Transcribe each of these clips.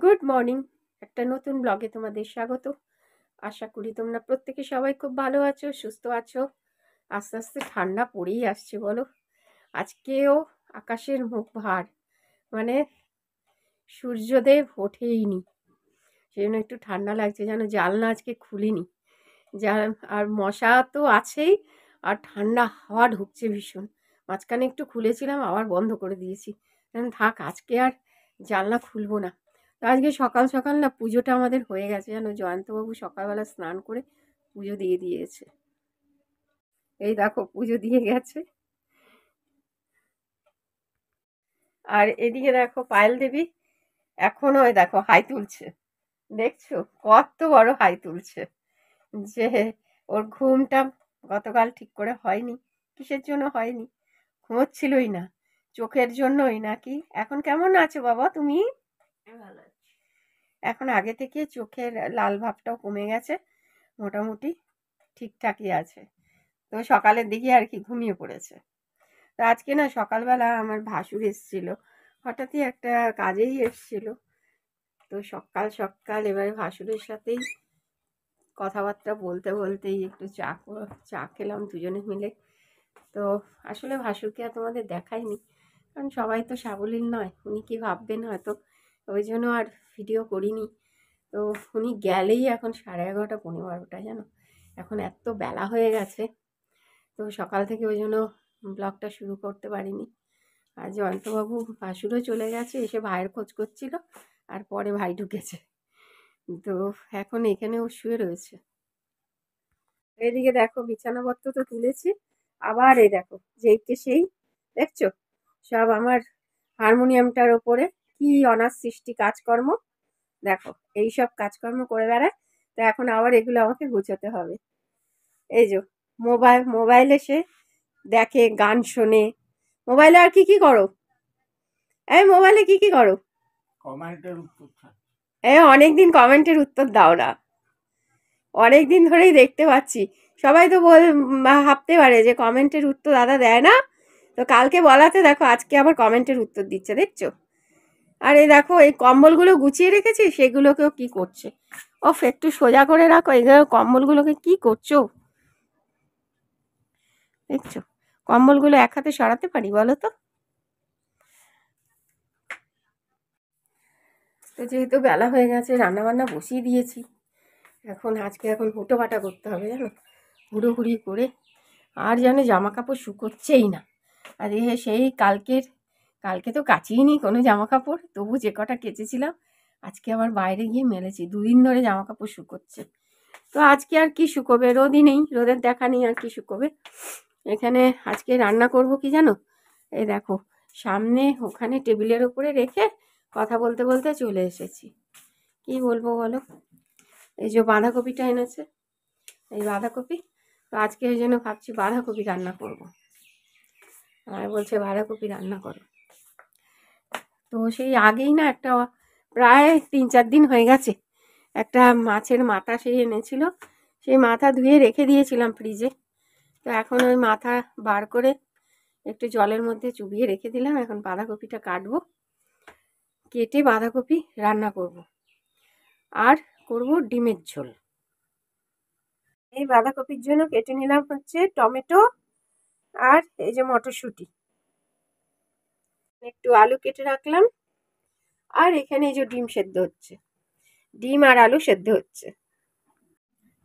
Good morning একটা নতুন ব্লগে তোমাদের স্বাগত আশা করি তোমরা প্রত্যেকে সবাই খুব ভালো আছো সুস্থ আছো আস্তে আস্তে ঠান্ডা পড়েই আসছে বলো আজকেও আকাশের মুখ ভার মানে সূর্যদেব ওঠেইনি সেই জন্য একটু ঠান্ডা লাগছে যেন জালনা আজকে খুলিনি যা আর মশা তো আছেই আর ঠান্ডা হাওয়া ঢুকছে ভীষণ মাঝখানে একটু খুলেছিলাম আবার বন্ধ করে দিয়েছি থাক আজকে আর জানলা খুলবো না তো আজকে সকাল সকাল না পুজোটা আমাদের হয়ে গেছে জানো জয়ন্তবাবু সকালবেলা স্নান করে পুজো দিয়ে দিয়েছে এই দেখো পুজো দিয়ে গেছে আর এদিকে দেখো পায়েল দেবী এখনো দেখো হাই তুলছে দেখছো কত বড় হাই তুলছে যে ওর ঘুমটা গতকাল ঠিক করে হয়নি কিসের জন্য হয়নি ঘুমোচ্ছিলই না চোখের জন্যই নাকি এখন কেমন আছো বাবা তুমি ভালো এখন আগে থেকে চোখের লাল ভাবটাও কমে গেছে মোটামুটি ঠিকঠাকই আছে তো সকালের দিকে আর কি ঘুমিয়ে পড়েছে তো আজকে না সকালবেলা আমার ভাসুর এসছিল হঠাৎই একটা কাজেই এসছিল তো সকাল সকাল এবারে ভাসুরের সাথেই কথাবার্তা বলতে বলতেই একটু চা চা খেলাম দুজনে মিলে তো আসলে ভাসুরকে আর তোমাদের দেখাইনি কারণ সবাই তো সাবলীল নয় উনি কি ভাববেন হয়তো ওই জন্য আর ভিডিও করিনি তো উনি গেলেই এখন সাড়ে এগারোটা পনেরো বারোটা জানো এখন এত বেলা হয়ে গেছে তো সকাল থেকে ওই জন্য ব্লগটা শুরু করতে পারিনি আর জয়ন্তবাবু ভাসুরও চলে গেছে এসে ভাইয়ের খোঁজ করছিল আর পরে ভাই ঢুকেছে তো এখন এখানে ও শুয়ে রয়েছে এদিকে দেখো বিছানাপত্র তো তুলেছি আবার এই দেখো যেই কে সেই দেখছো সব আমার হারমোনিয়ামটার ওপরে কি অনার সৃষ্টি কাজকর্ম দেখো এই সব কাজকর্ম করে বেড়ায় তো এখন আবার এগুলো আমাকে গুছাতে হবে এই যে মোবাইল মোবাইলে সে দেখে গান শোনে মোবাইলে আর কি কি করো এই মোবাইলে কি কি করো কমেন্টের উত্তর এই কমেন্টের উত্তর দাও না অনেক দিন ধরেই দেখতে পাচ্ছি সবাই তো বল ভাবতে পারে যে কমেন্টের উত্তর দাদা দেয় না তো কালকে বলাতে দেখো আজকে আবার কমেন্টের উত্তর দিচ্ছে দেখছো আর এই দেখো এই কম্বলগুলো গুছিয়ে রেখেছি সেগুলোকেও কি করছে ওফ একটু সোজা করে রাখো এই কম্বলগুলোকে কি করছো দেখছো কম্বলগুলো এক হাতে সরাতে পারি বলো তো তো যেহেতু বেলা হয়ে গেছে রান্নাবান্না বসিয়ে দিয়েছি এখন আজকে এখন হুটো বাটা করতে হবে জানো হুড়োহুড়ি করে আর যেন জামা কাপড় শুকোচ্ছেই না আর এ সেই কালকের কালকে তো কাচিয়ে কোনো জামা কাপড় তবু যে কটা কেচেছিলাম আজকে আবার বাইরে গিয়ে মেলেছি দুদিন ধরে জামা কাপড় শুকোচ্ছে তো আজকে আর কি শুকোবে রোদই নেই রোদের দেখা নেই আর কি শুকোবে এখানে আজকে রান্না করব কি জানো এই দেখো সামনে ওখানে টেবিলের উপরে রেখে কথা বলতে বলতে চলে এসেছি কি বলবো বলো এই যে বাঁধাকপিটা এনেছে এই বাঁধাকপি তো আজকে এই জন্য ভাবছি বাঁধাকপি রান্না করব আর বলছে বাঁধাকপি রান্না করো তো সেই আগেই না একটা প্রায় তিন চার দিন হয়ে গেছে একটা মাছের মাথা সেই এনেছিল সেই মাথা ধুয়ে রেখে দিয়েছিলাম ফ্রিজে তো এখন ওই মাথা বার করে একটু জলের মধ্যে চুবিয়ে রেখে দিলাম এখন বাঁধাকপিটা কাটবো কেটে বাঁধাকপি রান্না করব। আর করব ডিমের ঝোল এই বাঁধাকপির জন্য কেটে নিলাম হচ্ছে টমেটো আর এই যে মটরশুঁটি একটু আলু কেটে রাখলাম আর এখানে এই যে ডিম সেদ্ধ হচ্ছে ডিম আর আলু সেদ্ধ হচ্ছে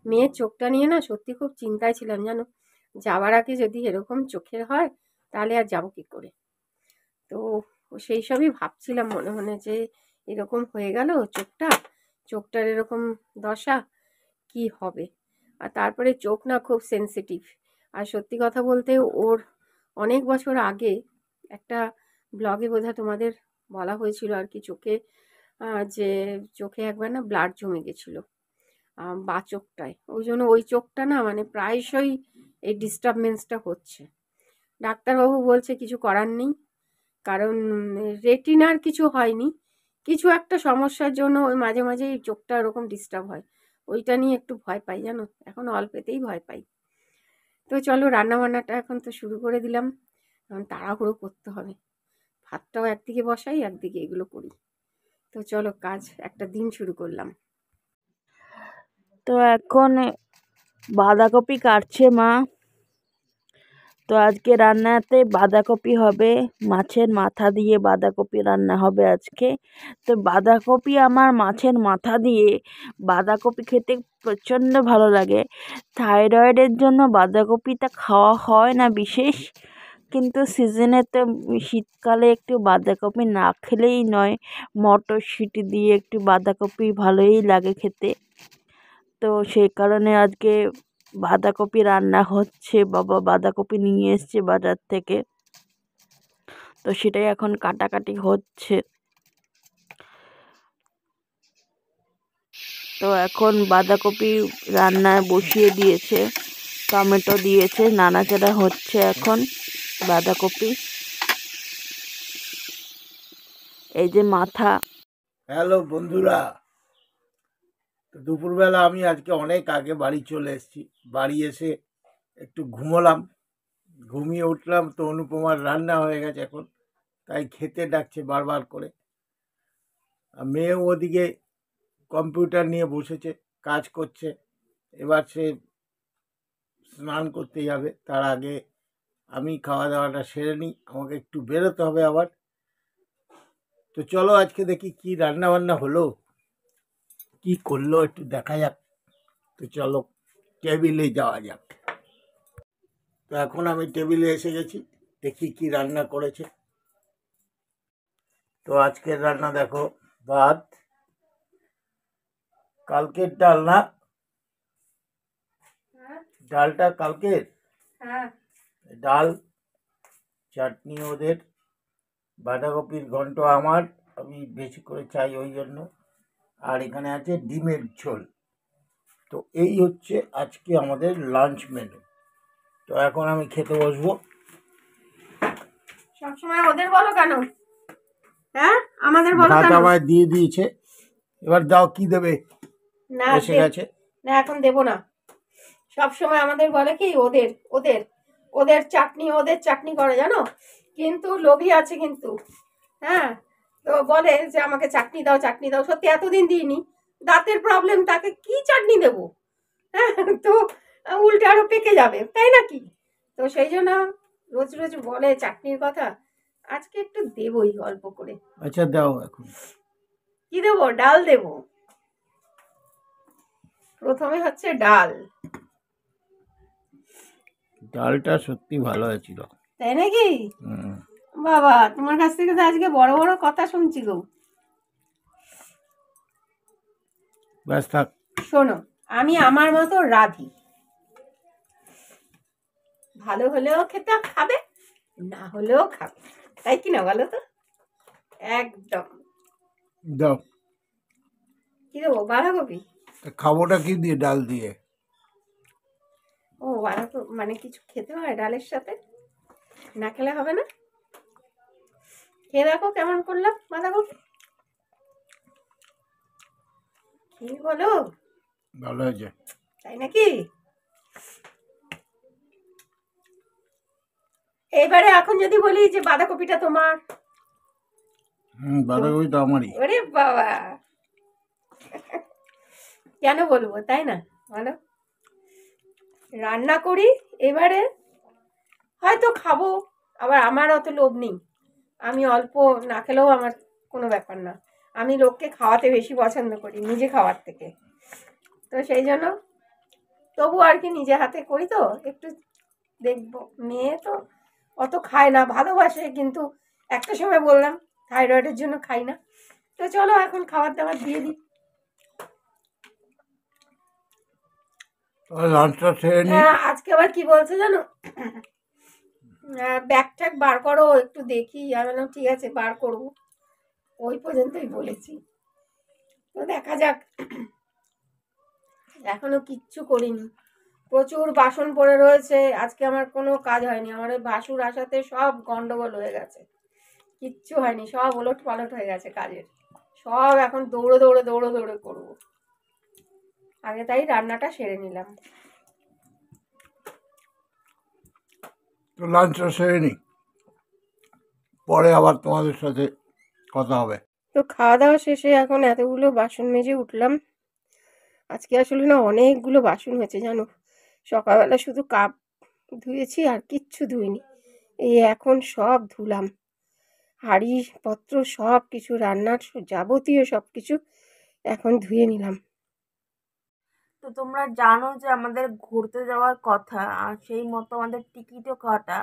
মেয়ের চোখটা নিয়ে না সত্যি খুব চিন্তায় ছিলাম জানো যাওয়ার আগে যদি এরকম চোখের হয় তাহলে আর যাবো কী করে তো সেই সবই ভাবছিলাম মনে মনে যে এরকম হয়ে গেল চোখটা চোখটার এরকম দশা কি হবে আর তারপরে চোখ না খুব সেন্সিটিভ আর সত্যি কথা বলতে ওর অনেক বছর আগে একটা ব্লগে বোধহয় তোমাদের বলা হয়েছিল আর কি চোখে যে চোখে একবার না ব্লাড জমে গেছিলো বা চোখটায় ওই জন্য ওই চোখটা না মানে প্রায়শই এই ডিস্টারবেন্সটা হচ্ছে ডাক্তারবাবু বলছে কিছু করার নেই কারণ রেটিনার কিছু হয়নি কিছু একটা সমস্যার জন্য ওই মাঝে মাঝে এই চোখটা ওরকম ডিস্টার্ব হয় ওইটা নিয়ে একটু ভয় পাই জানো এখন অল্পেতেই ভয় পাই তো চলো রান্নাবান্নাটা এখন তো শুরু করে দিলাম এখন তাড়াহুড়ো করতে হবে ভাতটাও একদিকে বসাই একদিকে এগুলো করি তো চলো কাজ একটা দিন শুরু করলাম তো এখন বাঁধাকপি কাটছে মা তো আজকে রান্নাতে বাঁধাকপি হবে মাছের মাথা দিয়ে বাঁধাকপি রান্না হবে আজকে তো বাঁধাকপি আমার মাছের মাথা দিয়ে বাঁধাকপি খেতে প্রচণ্ড ভালো লাগে থাইরয়েডের জন্য বাঁধাকপিটা খাওয়া হয় না বিশেষ কিন্তু সিজনে তো শীতকালে একটু বাঁধাকপি না খেলেই নয় মটরশুঁটি দিয়ে একটু বাঁধাকপি ভালোই লাগে খেতে তো সেই কারণে আজকে বাঁধাকপি রান্না হচ্ছে বাবা বাঁধাকপি নিয়ে এসছে বাজার থেকে তো সেটাই এখন কাটাকাটি হচ্ছে তো এখন বাঁধাকপি রান্নায় বসিয়ে দিয়েছে টমেটো দিয়েছে নানাচাড়া হচ্ছে এখন বাঁধাকপি এই যে মাথা হ্যালো বন্ধুরা তো দুপুরবেলা আমি আজকে অনেক আগে বাড়ি চলে এসেছি বাড়ি এসে একটু ঘুমোলাম ঘুমিয়ে উঠলাম তো অনুপমার রান্না হয়ে গেছে এখন তাই খেতে ডাকছে বারবার করে মেয়েও ওদিকে কম্পিউটার নিয়ে বসেছে কাজ করছে এবার সে স্নান করতে যাবে তার আগে আমি খাওয়া দাওয়াটা সেরে নিই আমাকে একটু বেরোতে হবে আবার তো চলো আজকে দেখি কি রান্না বান্না হলো কি করলো একটু দেখা যাক তো চলো টেবিলে যাওয়া যাক তো এখন আমি টেবিলে এসে গেছি দেখি কি রান্না করেছে তো আজকের রান্না দেখো ভাত কালকের ডাল না হ্যাঁ। ডালটা কালকের হ্যাঁ ডাল চাটনি ওদের বাঁধাকপির ঘন্ট আমার আমি বেশি করে চাই ওই জন্য আর এখানে আছে ডিমের ঝোল তো এই হচ্ছে আজকে আমাদের লাঞ্চ মেনু তো এখন আমি খেতে বসবো সবসময় ওদের বলো কেন হ্যাঁ আমাদের বলো আমায় দিয়ে দিয়েছে এবার দাও কি দেবে না এসে গেছে না এখন দেব না সব সময় আমাদের বলে কি ওদের ওদের ওদের চাটনি ওদের চাটনি করে জানো কিন্তু লোভী আছে কিন্তু হ্যাঁ তো বলে যে আমাকে চাটনি দাও চাটনি দাও সত্যি এতদিন দিইনি দাঁতের প্রবলেম তাকে কি চাটনি দেবো হ্যাঁ তো উল্টে আরো পেকে যাবে তাই নাকি তো সেই জন্য রোজ রোজ বলে চাটনির কথা আজকে একটু দেবই অল্প করে আচ্ছা দাও এখন কি দেবো ডাল দেবো প্রথমে হচ্ছে ডাল ডালটা সত্যি ভালো হয়েছিল তাই নাকি বাবা তোমার কাছ থেকে তো আজকে বড় বড় কথা শুনছি গো ব্যাস থাক শোনো আমি আমার মতো রাধি ভালো হলেও খেতে খাবে না হলেও খাবে তাই কি না বলো তো একদম দাও কি দেবো বাঁধাকপি খাবোটা কি দিয়ে ডাল দিয়ে ও আর মানে কিছু খেতে হয় ডালের সাথে না খেলে হবে না খেয়ে দেখো কেমন করলাম বাঁধাকপি কি বলো ভালো হয়েছে তাই নাকি এবারে এখন যদি বলি যে বাঁধাকপিটা তোমার বাঁধাকপি আমারই বাবা কেন বলবো তাই না বলো রান্না করি এবারে হয়তো খাবো আবার আমার অত লোভ নেই আমি অল্প না খেলেও আমার কোনো ব্যাপার না আমি লোককে খাওয়াতে বেশি পছন্দ করি নিজে খাওয়ার থেকে তো সেই জন্য তবু আর কি নিজে হাতে করি তো একটু দেখব মেয়ে তো অত খায় না ভালোবাসে কিন্তু একটা সময় বললাম থাইরয়েডের জন্য খাই না তো চলো এখন খাবার দাবার দিয়ে দিই লাঞ্চটা খেয়ে নি হ্যাঁ, আজকে আবার কি বলছে জানো বার করো একটু দেখি আমি বললাম ঠিক আছে বার করব ওই পর্যন্তই বলেছি তো দেখা যাক এখনো কিচ্ছু করিনি প্রচুর বাসন পড়ে রয়েছে আজকে আমার কোনো কাজ হয়নি আমার ওই বাসুর আসাতে সব গন্ডগোল হয়ে গেছে কিচ্ছু হয়নি সব ওলট পালট হয়ে গেছে কাজের সব এখন দৌড়ে দৌড়ে দৌড়ে দৌড়ে করবো আগে তাই রান্নাটা সেরে নিলাম তো লাঞ্চটা সেরে নিই পরে আবার তোমাদের সাথে কথা হবে তো খাওয়া দাওয়া শেষে এখন এতগুলো বাসন মেজে উঠলাম আজকে আসলে না অনেকগুলো বাসন হয়েছে জানো সকালবেলা শুধু কাপ ধুয়েছি আর কিচ্ছু ধুইনি এই এখন সব ধুলাম হাড়ি পত্র সব কিছু রান্নার যাবতীয় সব কিছু এখন ধুয়ে নিলাম তো তোমরা জানো যে আমাদের ঘুরতে যাওয়ার কথা আর সেই মতো আমাদের টিকিটও কাটা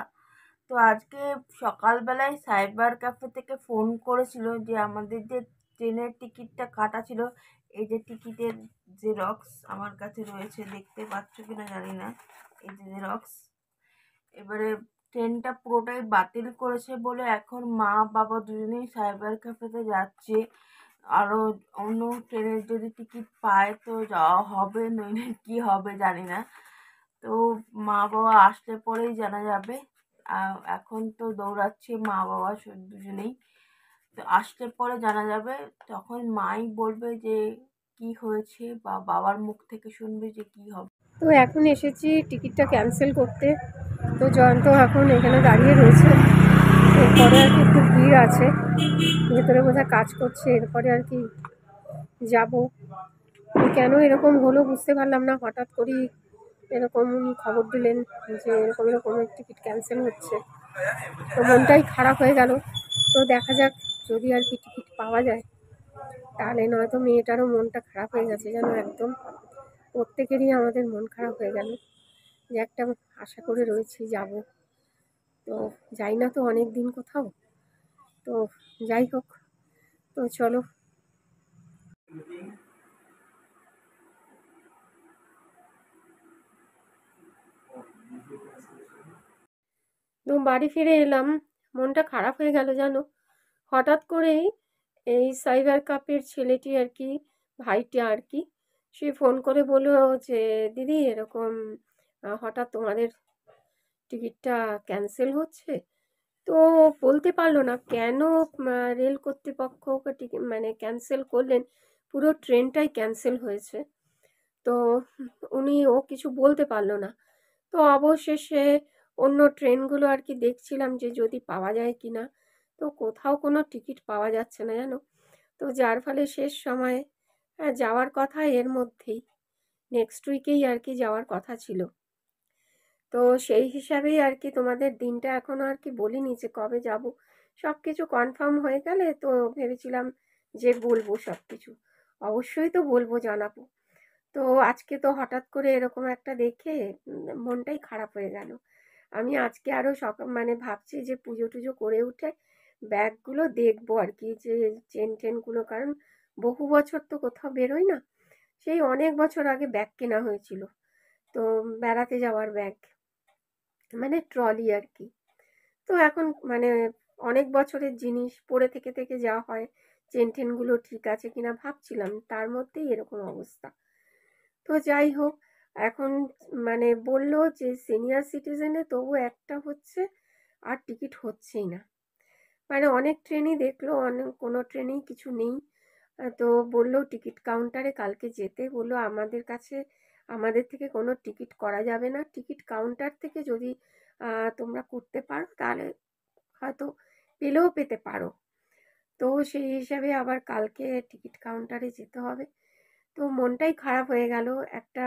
তো আজকে সকালবেলায় সাইবার ক্যাফে থেকে ফোন করেছিল যে আমাদের যে ট্রেনের টিকিটটা কাটা ছিল এই যে টিকিটের জেরক্স আমার কাছে রয়েছে দেখতে পাচ্ছ কি না জানি না এই যে জেরক্স এবারে ট্রেনটা পুরোটাই বাতিল করেছে বলে এখন মা বাবা দুজনেই সাইবার ক্যাফেতে যাচ্ছে আরও অন্য ট্রেনের যদি টিকিট পায় তো যাওয়া হবে নইলে কী হবে জানি না তো মা বাবা আসলে পরেই জানা যাবে এখন তো দৌড়াচ্ছে মা বাবা দুজনেই তো আসলে পরে জানা যাবে তখন মাই বলবে যে কি হয়েছে বা বাবার মুখ থেকে শুনবে যে কি হবে তো এখন এসেছি টিকিটটা ক্যান্সেল করতে তো জয়ন্ত এখন এখানে দাঁড়িয়ে রয়েছে এরপরে আর কি একটু ভিড় আছে ভেতরে বোধহয় কাজ করছে এরপরে আর কি যাব কেন এরকম হলো বুঝতে পারলাম না হঠাৎ করেই এরকম খবর দিলেন যে এরকম এরকম টিকিট ক্যান্সেল হচ্ছে তো মনটাই খারাপ হয়ে গেল তো দেখা যাক যদি আর কি টিকিট পাওয়া যায় তাহলে নয়তো মেয়েটারও মনটা খারাপ হয়ে গেছে যেন একদম প্রত্যেকেরই আমাদের মন খারাপ হয়ে গেল যে একটা আশা করে রয়েছি যাব তো যাই না তো অনেক দিন কোথাও তো যাই হোক তো চলো তো বাড়ি ফিরে এলাম মনটা খারাপ হয়ে গেল জানো হঠাৎ করেই এই সাইবার কাপের ছেলেটি আর কি ভাইটি আর কি সে ফোন করে বলল যে দিদি এরকম হঠাৎ তোমাদের টিকিটটা ক্যান্সেল হচ্ছে তো বলতে পারলো না কেন রেল কর্তৃপক্ষ মানে ক্যান্সেল করলেন পুরো ট্রেনটাই ক্যান্সেল হয়েছে তো উনি ও কিছু বলতে পারলো না তো অবশেষে অন্য ট্রেনগুলো আর কি দেখছিলাম যে যদি পাওয়া যায় কি না তো কোথাও কোনো টিকিট পাওয়া যাচ্ছে না জানো তো যার ফলে শেষ সময়ে হ্যাঁ, যাওয়ার কথা এর মধ্যেই নেক্সট উইকেই আর কি যাওয়ার কথা ছিল তো সেই হিসাবেই আর কি তোমাদের দিনটা এখনও আর কি বলিনি যে কবে যাব সব কিছু কনফার্ম হয়ে গেলে তো ভেবেছিলাম যে বলবো সব কিছু অবশ্যই তো বলবো জানাবো তো আজকে তো হঠাৎ করে এরকম একটা দেখে মনটাই খারাপ হয়ে গেল আমি আজকে আরও সক মানে ভাবছি যে পুজো টুজো করে উঠে ব্যাগগুলো দেখবো আর কি যে চেন টেনগুলো কারণ বহু বছর তো কোথাও বেরোয় না সেই অনেক বছর আগে ব্যাগ কেনা হয়েছিল তো বেড়াতে যাওয়ার ব্যাগ মানে ট্রলি আর কি তো এখন মানে অনেক বছরের জিনিস পড়ে থেকে থেকে যা হয় চেন টেনগুলো ঠিক আছে কিনা ভাবছিলাম তার মধ্যেই এরকম অবস্থা তো যাই হোক এখন মানে বলল যে সিনিয়র সিটিজেনে তবু একটা হচ্ছে আর টিকিট হচ্ছেই না মানে অনেক ট্রেনই দেখলো অনেক কোনো ট্রেনেই কিছু নেই তো বললো টিকিট কাউন্টারে কালকে যেতে বললো আমাদের কাছে আমাদের থেকে কোনো টিকিট করা যাবে না টিকিট কাউন্টার থেকে যদি তোমরা করতে পারো তাহলে হয়তো পেলেও পেতে পারো তো সেই হিসাবে আবার কালকে টিকিট কাউন্টারে যেতে হবে তো মনটাই খারাপ হয়ে গেল একটা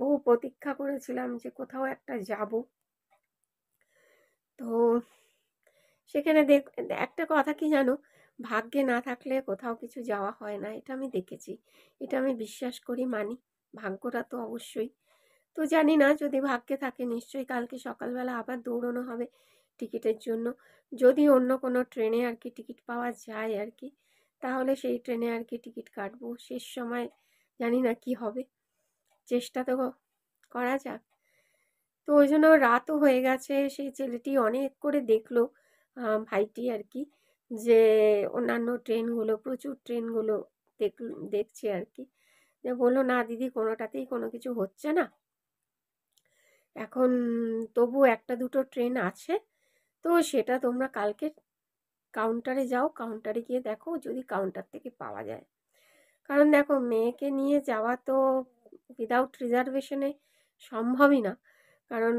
বহু প্রতীক্ষা করেছিলাম যে কোথাও একটা যাব তো সেখানে দেখ একটা কথা কি জানো ভাগ্যে না থাকলে কোথাও কিছু যাওয়া হয় না এটা আমি দেখেছি এটা আমি বিশ্বাস করি মানি ভাগ্যটা তো অবশ্যই তো জানি না যদি ভাগ্যে থাকে নিশ্চয়ই কালকে সকালবেলা আবার দৌড়ানো হবে টিকিটের জন্য যদি অন্য কোনো ট্রেনে আর কি টিকিট পাওয়া যায় আর কি তাহলে সেই ট্রেনে আর কি টিকিট কাটবো শেষ সময় জানি না কি হবে চেষ্টা তো করা যাক তো ওই জন্য রাতও হয়ে গেছে সেই ছেলেটি অনেক করে দেখলো ভাইটি আর কি যে অন্যান্য ট্রেনগুলো প্রচুর ট্রেনগুলো দেখ দেখছে আর কি যে বললো না দিদি কোনোটাতেই কোনো কিছু হচ্ছে না এখন তবু একটা দুটো ট্রেন আছে তো সেটা তোমরা কালকে কাউন্টারে যাও কাউন্টারে গিয়ে দেখো যদি কাউন্টার থেকে পাওয়া যায় কারণ দেখো মেয়েকে নিয়ে যাওয়া তো উইদাউট রিজার্ভেশনে সম্ভবই না কারণ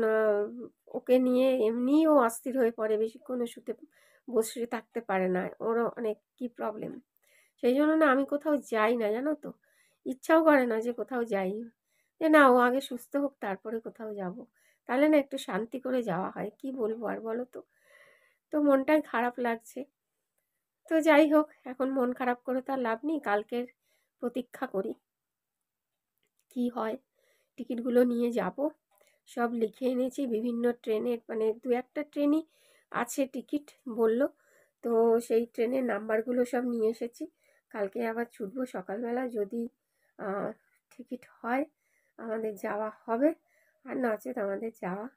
ওকে নিয়ে এমনিই ও অস্থির হয়ে পড়ে বেশিক্ষণ শুতে বসে থাকতে পারে না ওরও অনেক কি প্রবলেম সেই জন্য না আমি কোথাও যাই না জানো তো ইচ্ছাও করে না যে কোথাও যাই যে না ও আগে সুস্থ হোক তারপরে কোথাও যাব তাহলে না একটু শান্তি করে যাওয়া হয় কি বলবো আর বলো তো তো মনটাই খারাপ লাগছে তো যাই হোক এখন মন খারাপ করে তো আর লাভ নেই কালকের প্রতীক্ষা করি কি হয় টিকিটগুলো নিয়ে যাব সব লিখে এনেছি বিভিন্ন ট্রেনের মানে দু একটা ট্রেনই আছে টিকিট বলল তো সেই ট্রেনের নাম্বারগুলো সব নিয়ে এসেছি কালকে আবার ছুটবো সকালবেলা যদি টিকিট হয় আমাদের যাওয়া হবে আর নচেত আমাদের যাওয়া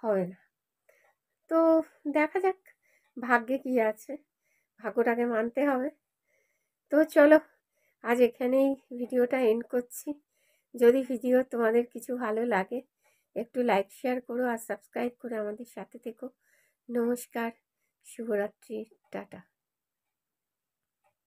হবে না তো দেখা যাক ভাগ্যে কি আছে ভাগ্যটাকে মানতে হবে তো চলো আজ এখানেই ভিডিওটা এন্ড করছি যদি ভিডিও তোমাদের কিছু ভালো লাগে একটু লাইক শেয়ার করো আর সাবস্ক্রাইব করে আমাদের সাথে থেকো নমস্কার শুভরাত্রি টাটা